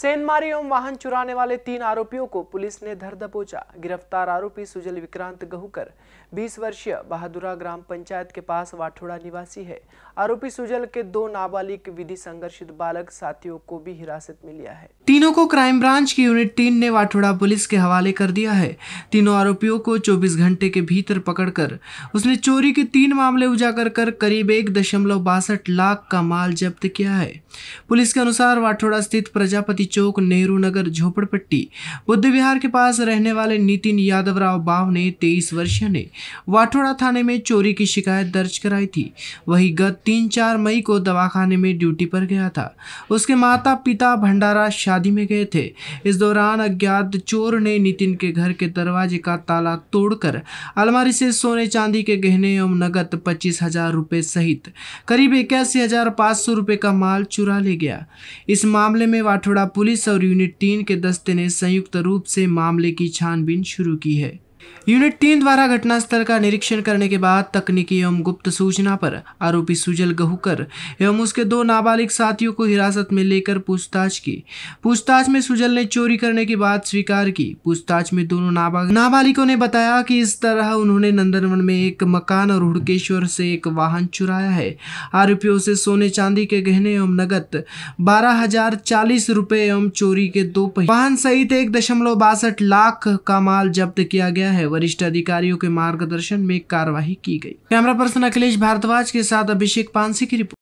सेनमारी एवं वाहन चुराने वाले तीन आरोपियों को पुलिस ने धर दबोचा गिरफ्तार आरोपी सुजल विक्रांत गहुकर 20 वर्षीय बहादुरा ग्राम पंचायत के पास वाठोड़ा निवासी है आरोपी सुजल के दो नाबालिग विधि संघर्षित बालक साथियों को भी हिरासत में लिया है तीनों को क्राइम ब्रांच की यूनिट तीन ने वाठोड़ा पुलिस के हवाले कर दिया है तीनों आरोपियों को चौबीस घंटे के भीतर पकड़कर उसने चोरी के तीन मामले उजागर कर करीब एक दशमलव बासठ लाख का माल जब्त किया है पुलिस के अनुसार वाठोड़ा स्थित प्रजापति चौक नेहरू नगर झोपड़पट्टी बुद्ध विहार के पास रहने वाले नितिन यादव राव बाव ने तेईस वर्षीय ने वाठोड़ा थाने में चोरी की शिकायत दर्ज कराई थी वही गत तीन चार मई को दवाखाने में ड्यूटी पर गया था उसके माता पिता भंडारा शादी में गए थे इस दौरान अज्ञात चोर ने नितिन के घर के दरवाजे का ताला तोड़कर अलमारी से सोने चांदी के गहने एवं नगद पच्चीस हजार रुपये सहित करीब इक्यासी हजार पाँच सौ रुपये का माल चुरा ले गया इस मामले में वाठोड़ा पुलिस और यूनिट तीन के दस्ते ने संयुक्त रूप से मामले की छानबीन शुरू की है यूनिट तीन द्वारा घटनास्थल का निरीक्षण करने के बाद तकनीकी एवं गुप्त सूचना पर आरोपी सुजल गहुकर एवं उसके दो नाबालिग साथियों को हिरासत में लेकर पूछताछ की पूछताछ में सुजल ने चोरी करने की बात स्वीकार की पूछताछ में दोनों नाबालिग नाबालिगों ने बताया कि इस तरह उन्होंने नंदनवन में एक मकान और हुड़केश्वर से एक वाहन चुराया है आरोपियों से सोने चांदी के गहने एवं नगद बारह हजार चालीस रुपये एवं चोरी के दो वाहन सहित एक दशमलव बासठ लाख का माल जब्त किया गया गया है वरिष्ठ अधिकारियों के मार्गदर्शन में कार्रवाई की गई कैमरा पर्सन अखिलेश भारद्वाज के साथ अभिषेक पांसी की रिपोर्ट